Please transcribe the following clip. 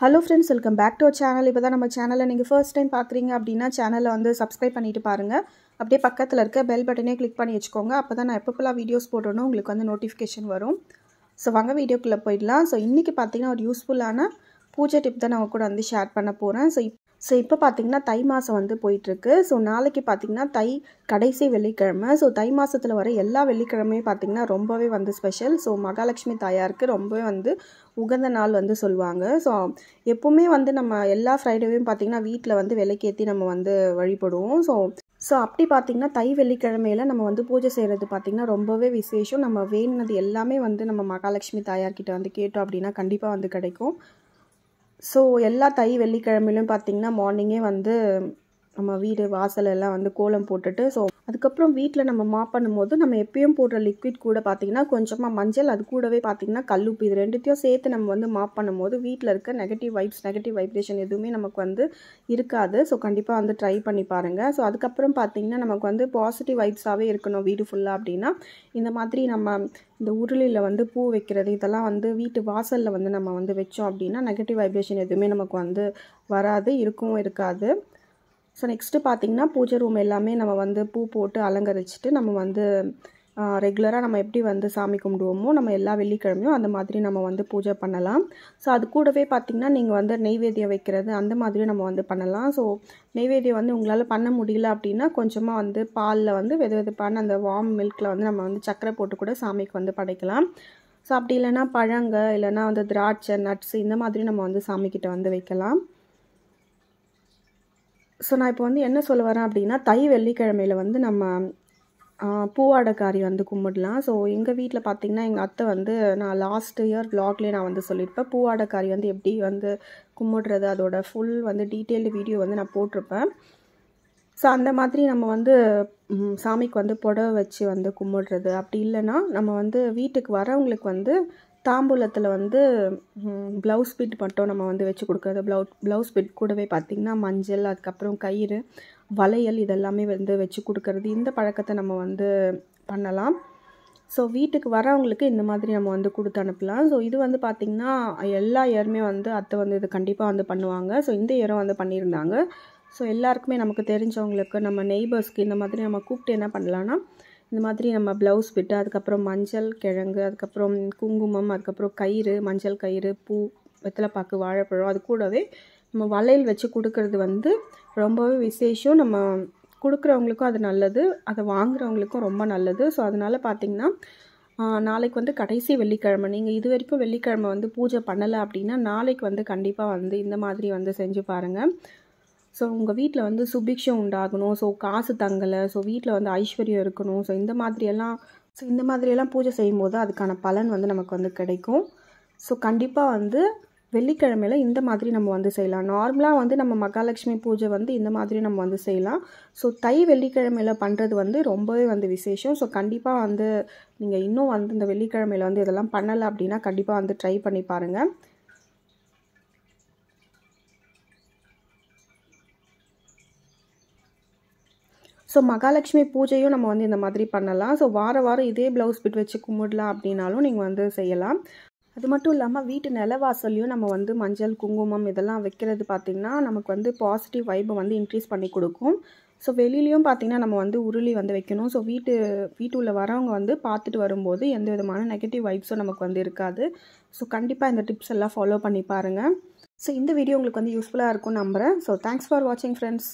hello friends welcome back to channel இப்போ தான் நம்ம சேனலை நீங்கள் ஃபர்ஸ்ட் டைம் பார்க்குறீங்க அப்படின்னா சேனலை வந்து சப்ஸ்கிரைப் பண்ணிவிட்டு பாருங்கள் அப்படியே பக்கத்தில் இருக்க பெல் பட்டனே கிளிக் பண்ணி வச்சுக்கோங்க அப்போ தான் நான் எப்பப்பெல்லாம் வீடியோஸ் போட்டோன்னு உங்களுக்கு வந்து நோட்டிஃபிகேஷன் வரும் ஸோ வாங்க வீடியோக்குள்ளே போயிடலாம் ஸோ இன்றைக்கி பார்த்தீங்கன்னா ஒரு யூஸ்ஃபுல்லான பூஜை டிப் தான் நான் கூட வந்து ஷேர் பண்ண போகிறேன் ஸோ ஸோ இப்போ பார்த்தீங்கன்னா தை மாதம் வந்து போயிட்டுருக்கு ஸோ நாளைக்கு பார்த்திங்கன்னா தை கடைசி வெள்ளிக்கிழமை ஸோ தை மாதத்தில் வர எல்லா வெள்ளிக்கிழமையும் பார்த்திங்கன்னா ரொம்பவே வந்து ஸ்பெஷல் ஸோ மகாலட்சுமி தாயாருக்கு ரொம்பவே வந்து உகந்த நாள் வந்து சொல்லுவாங்க ஸோ எப்போவுமே வந்து நம்ம எல்லா ஃப்ரைடேவையும் பார்த்திங்கன்னா வீட்டில் வந்து விலைக்கேற்றி நம்ம வந்து வழிபடுவோம் ஸோ ஸோ அப்படி பார்த்திங்கன்னா தை வெள்ளிக்கிழமையில் நம்ம வந்து பூஜை செய்கிறது பார்த்திங்கன்னா ரொம்பவே விசேஷம் நம்ம வேணுனது எல்லாமே வந்து நம்ம மகாலட்சுமி தாயார்கிட்ட வந்து கேட்டோம் அப்படின்னா கண்டிப்பாக வந்து கிடைக்கும் ஸோ எல்லா தை வெள்ளிக்கிழமையிலும் பார்த்திங்கன்னா மார்னிங்கே வந்து நம்ம வீடு வாசலெல்லாம் வந்து கோலம் போட்டுட்டு ஸோ அதுக்கப்புறம் வீட்டில் நம்ம மாப் பண்ணும்போது நம்ம எப்பயும் போடுற லிக்விட் கூட பார்த்திங்கன்னா கொஞ்சமாக மஞ்சள் அது கூடவே பார்த்திங்கன்னா கல்லுப்பு இது ரெண்டுத்தையும் சேர்த்து நம்ம வந்து மாப் பண்ணும்போது வீட்டில் இருக்க நெகட்டிவ் வைப்ஸ் நெகட்டிவ் வைப்ரேஷன் எதுவுமே நமக்கு வந்து இருக்காது ஸோ கண்டிப்பாக வந்து ட்ரை பண்ணி பாருங்கள் ஸோ அதுக்கப்புறம் பார்த்திங்கன்னா நமக்கு வந்து பாசிட்டிவ் வைப்ஸாகவே இருக்கணும் வீடு ஃபுல்லாக அப்படின்னா இந்த மாதிரி நம்ம இந்த உருளியில் வந்து பூ வைக்கிறது இதெல்லாம் வந்து வீட்டு வாசலில் வந்து நம்ம வந்து வச்சோம் அப்படின்னா நெகட்டிவ் வைப்ரேஷன் எதுவுமே நமக்கு வந்து வராது இருக்கவும் இருக்காது ஸோ நெக்ஸ்ட்டு பார்த்திங்கன்னா பூஜை ரூம் எல்லாமே நம்ம வந்து பூ போட்டு அலங்கரிச்சிட்டு நம்ம வந்து ரெகுலராக நம்ம எப்படி வந்து சாமி கும்பிடுவோமோ நம்ம எல்லா வெள்ளிக்கிழமையும் அந்த மாதிரி நம்ம வந்து பூஜை பண்ணலாம் ஸோ அது கூடவே பார்த்திங்கன்னா நீங்கள் வந்து நெய்வேத்தியம் வைக்கிறது அந்த மாதிரி நம்ம வந்து பண்ணலாம் ஸோ நெய்வேத்தியம் வந்து உங்களால் பண்ண முடியல அப்படின்னா கொஞ்சமாக வந்து பாலில் வந்து வெது வெதுப்பான அந்த வார்ம் மில்கில் வந்து நம்ம வந்து சக்கரை போட்டு கூட சாமிக்கு வந்து படைக்கலாம் ஸோ அப்படி இல்லைனா பழங்கள் இல்லைனா வந்து திராட்சை நட்ஸ் இந்த மாதிரி நம்ம வந்து சாமிக்கிட்ட வந்து வைக்கலாம் ஸோ நான் இப்போ வந்து என்ன சொல்ல வரேன் அப்படின்னா தை வெள்ளிக்கிழமையில் வந்து நம்ம பூவாடைக்காரி வந்து கும்பிடலாம் ஸோ எங்கள் வீட்டில் பார்த்திங்கன்னா எங்கள் அத்தை வந்து நான் லாஸ்ட் இயர் வ்ளாக்லேயே நான் வந்து சொல்லியிருப்பேன் பூவாடைக்காரி வந்து எப்படி வந்து கும்பிடுறது அதோட ஃபுல் வந்து டீட்டெயில்டு வீடியோ வந்து நான் போட்டிருப்பேன் ஸோ அந்த மாதிரி நம்ம வந்து சாமிக்கு வந்து புடவை வச்சு வந்து கும்பிடுறது அப்படி இல்லைன்னா நம்ம வந்து வீட்டுக்கு வரவங்களுக்கு வந்து தாம்பூலத்தில் வந்து ப்ளவுஸ் பிட் மட்டும் நம்ம வந்து வச்சு கொடுக்குறது ப்ளவு ப்ளவுஸ் பிட் கூடவே பார்த்திங்கன்னா மஞ்சள் அதுக்கப்புறம் கயிறு வளையல் இதெல்லாமே வந்து வச்சு கொடுக்கறது இந்த பழக்கத்தை நம்ம வந்து பண்ணலாம் ஸோ வீட்டுக்கு வரவங்களுக்கு இந்த மாதிரி நம்ம வந்து கொடுத்து அனுப்பலாம் ஸோ இது வந்து பார்த்திங்கன்னா எல்லா இயருமே வந்து அத்தை வந்து இது கண்டிப்பாக வந்து பண்ணுவாங்க ஸோ இந்த இயரும் வந்து பண்ணியிருந்தாங்க ஸோ எல்லாருக்குமே நமக்கு தெரிஞ்சவங்களுக்கு நம்ம நெய்பர்ஸ்க்கு இந்த மாதிரி நம்ம கூப்பிட்டு என்ன பண்ணலான்னா இந்த மாதிரி நம்ம ப்ளவுஸ் விட்டு அதுக்கப்புறம் மஞ்சள் கிழங்கு அதுக்கப்புறம் குங்குமம் அதுக்கப்புறம் கயிறு மஞ்சள் கயிறு பூ வெத்தலைப்பாக்கு வாழைப்பழம் அது கூடவே நம்ம வளையல் வச்சு கொடுக்கறது வந்து ரொம்பவே விசேஷம் நம்ம கொடுக்குறவங்களுக்கும் அது நல்லது அதை வாங்குறவங்களுக்கும் ரொம்ப நல்லது ஸோ அதனால் பார்த்திங்கன்னா நாளைக்கு வந்து கடைசி வெள்ளிக்கிழமை நீங்கள் இது வரைக்கும் வெள்ளிக்கிழமை வந்து பூஜை பண்ணலை அப்படின்னா நாளைக்கு வந்து கண்டிப்பாக வந்து இந்த மாதிரி வந்து செஞ்சு பாருங்கள் ஸோ உங்கள் வீட்டில் வந்து சுபிக்ஷம் உண்டாகணும் ஸோ காசு தங்கலை ஸோ வீட்டில் வந்து ஐஸ்வர்யம் இருக்கணும் ஸோ இந்த மாதிரியெல்லாம் ஸோ இந்த மாதிரியெல்லாம் பூஜை செய்யும்போது அதுக்கான பலன் வந்து நமக்கு வந்து கிடைக்கும் ஸோ கண்டிப்பாக வந்து வெள்ளிக்கிழமையில் இந்த மாதிரி நம்ம வந்து செய்யலாம் நார்மலாக வந்து நம்ம மகாலட்சுமி பூஜை வந்து இந்த மாதிரி நம்ம வந்து செய்யலாம் ஸோ தை வெள்ளிக்கிழமையில் பண்ணுறது வந்து ரொம்பவே வந்து விசேஷம் ஸோ கண்டிப்பாக வந்து நீங்கள் இன்னும் வந்து இந்த வெள்ளிக்கிழமையில் வந்து இதெல்லாம் பண்ணலை அப்படின்னா கண்டிப்பாக வந்து ட்ரை பண்ணி பாருங்கள் ஸோ மகாலட்சுமி பூஜையும் நம்ம வந்து இந்த மாதிரி பண்ணலாம் ஸோ வார வாரம் இதே ப்ளவுஸ் பிட் வச்சு கும்பிடலாம் அப்படின்னாலும் நீங்கள் வந்து செய்யலாம் அது மட்டும் இல்லாமல் வீட்டு நிலவாசல்லையும் நம்ம வந்து மஞ்சள் குங்குமம் இதெல்லாம் வைக்கிறது பார்த்திங்கன்னா நமக்கு வந்து பாசிட்டிவ் வைப்பை வந்து இன்க்ரீஸ் பண்ணி கொடுக்கும் ஸோ வெளியிலையும் பார்த்திங்கன்னா நம்ம வந்து உருளி வந்து வைக்கணும் ஸோ வீட்டு வீட்டுள்ள வரவங்க வந்து பார்த்துட்டு வரும்போது எந்த விதமான நெகட்டிவ் வைப்ஸும் நமக்கு வந்து இருக்காது ஸோ கண்டிப்பாக இந்த டிப்ஸ் எல்லாம் ஃபாலோ பண்ணி பாருங்கள் ஸோ இந்த வீடியோ உங்களுக்கு வந்து யூஸ்ஃபுல்லாக இருக்கும் நம்புகிறேன் ஸோ தேங்க்ஸ் ஃபார் வாட்சிங் ஃப்ரெண்ட்ஸ்